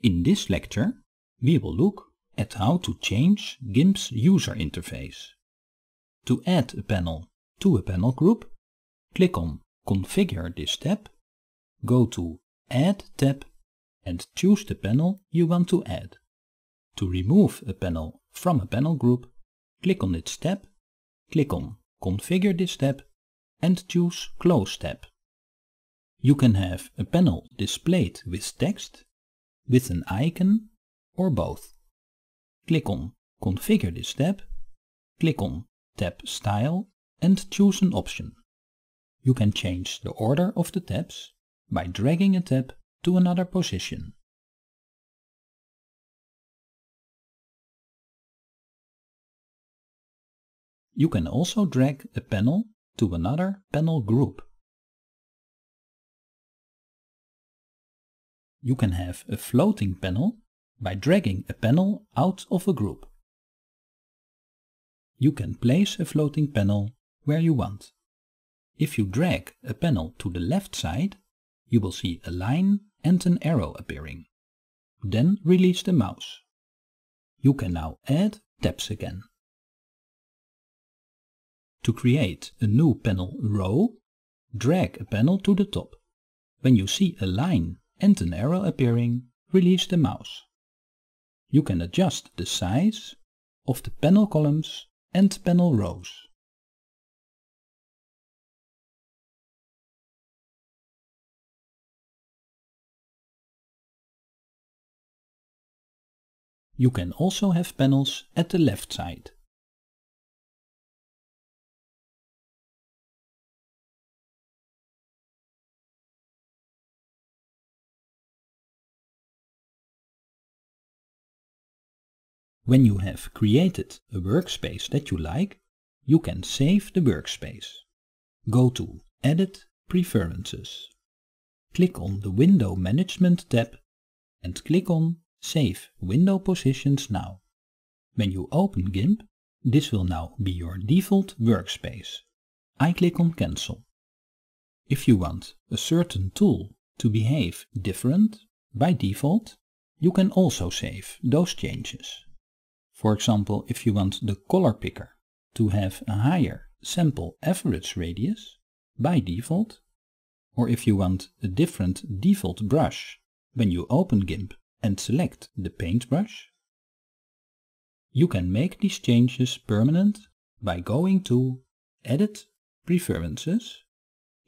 In this lecture, we will look at how to change GIMP's user interface. To add a panel to a panel group, click on Configure this tab, go to Add tab and choose the panel you want to add. To remove a panel from a panel group, click on its tab, click on Configure this tab and choose Close tab. You can have a panel displayed with text with an icon or both. Click on Configure this tab, click on Tab Style and choose an option. You can change the order of the tabs by dragging a tab to another position. You can also drag a panel to another panel group. you can have a floating panel by dragging a panel out of a group. You can place a floating panel where you want. If you drag a panel to the left side, you will see a line and an arrow appearing. Then release the mouse. You can now add tabs again. To create a new panel row, drag a panel to the top. When you see a line and an arrow appearing, release the mouse. You can adjust the size of the panel columns and panel rows. You can also have panels at the left side. When you have created a workspace that you like, you can save the workspace. Go to Edit Preferences. Click on the Window Management tab and click on Save Window Positions Now. When you open GIMP, this will now be your default workspace. I click on Cancel. If you want a certain tool to behave different by default, you can also save those changes. For example, if you want the color picker to have a higher sample average radius by default, or if you want a different default brush when you open GIMP and select the paintbrush, you can make these changes permanent by going to Edit Preferences,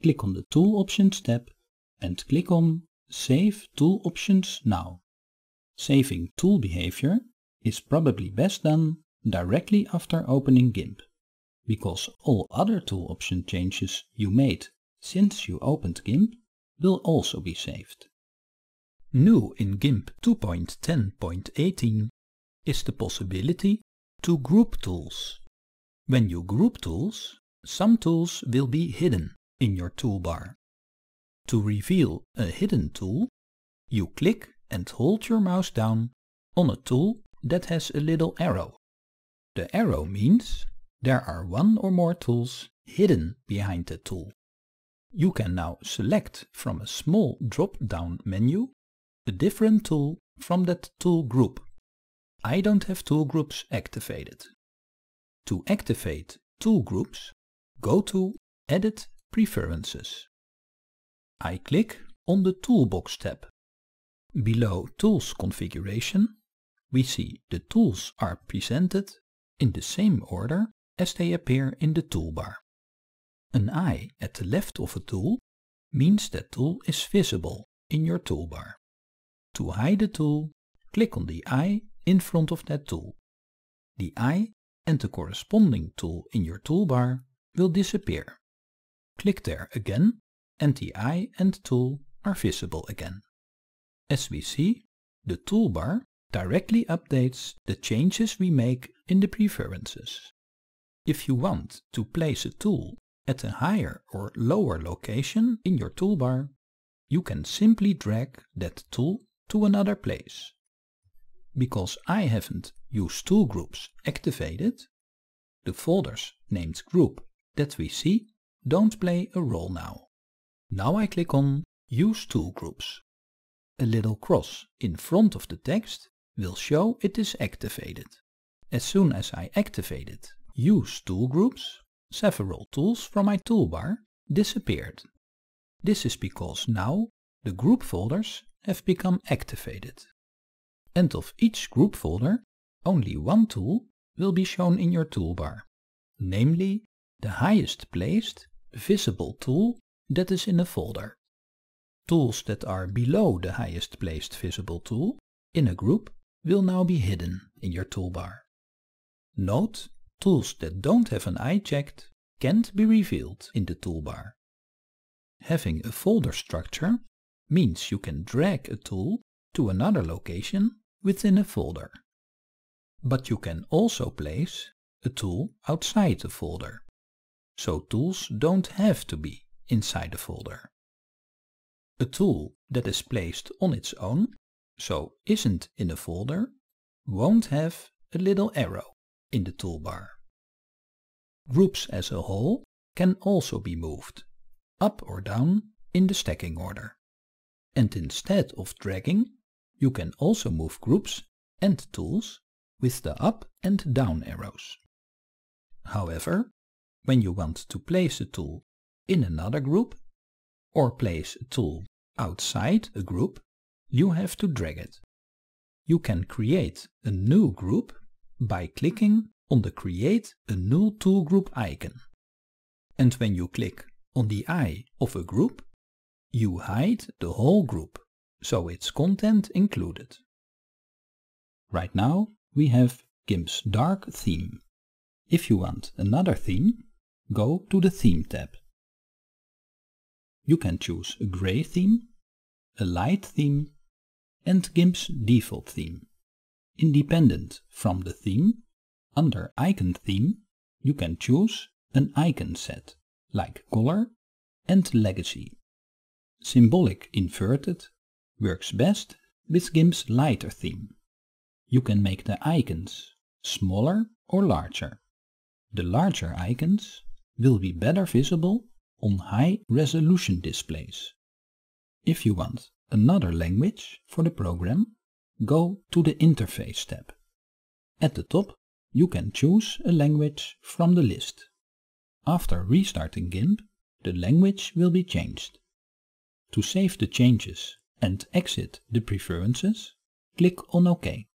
click on the Tool Options tab and click on Save Tool Options Now. Saving tool behavior is probably best done directly after opening GIMP, because all other tool option changes you made since you opened GIMP will also be saved. New in GIMP 2.10.18 is the possibility to group tools. When you group tools, some tools will be hidden in your toolbar. To reveal a hidden tool, you click and hold your mouse down on a tool that has a little arrow. The arrow means there are one or more tools hidden behind the tool. You can now select from a small drop-down menu a different tool from that tool group. I don't have tool groups activated. To activate tool groups, go to Edit Preferences. I click on the Toolbox tab. Below Tools Configuration, we see the tools are presented in the same order as they appear in the toolbar. An eye at the left of a tool means that tool is visible in your toolbar. To hide a tool, click on the eye in front of that tool. The eye and the corresponding tool in your toolbar will disappear. Click there again and the eye and tool are visible again. As we see, the toolbar directly updates the changes we make in the preferences. If you want to place a tool at a higher or lower location in your toolbar, you can simply drag that tool to another place. Because I haven't used tool groups activated, the folders named group that we see don't play a role now. Now I click on Use Tool Groups. A little cross in front of the text will show it is activated. As soon as I activate it, use tool groups, several tools from my toolbar disappeared. This is because now the group folders have become activated. And of each group folder, only one tool will be shown in your toolbar, namely the highest placed visible tool that is in a folder. Tools that are below the highest placed visible tool in a group will now be hidden in your toolbar. Note, tools that don't have an eye checked can't be revealed in the toolbar. Having a folder structure means you can drag a tool to another location within a folder. But you can also place a tool outside a folder, so tools don't have to be inside a folder. A tool that is placed on its own so isn't in the folder won't have a little arrow in the toolbar. Groups as a whole can also be moved, up or down in the stacking order. And instead of dragging, you can also move groups and tools with the up and down arrows. However, when you want to place a tool in another group, or place a tool outside a group, you have to drag it. You can create a new group by clicking on the Create a New Tool Group icon. And when you click on the eye of a group, you hide the whole group, so its content included. Right now we have GIMP's dark theme. If you want another theme, go to the Theme tab. You can choose a grey theme, a light theme and GIMP's default theme. Independent from the theme, under Icon Theme, you can choose an icon set, like Color and Legacy. Symbolic Inverted works best with GIMP's lighter theme. You can make the icons smaller or larger. The larger icons will be better visible on high resolution displays. If you want another language for the program, go to the Interface tab. At the top, you can choose a language from the list. After restarting GIMP, the language will be changed. To save the changes and exit the preferences, click on OK.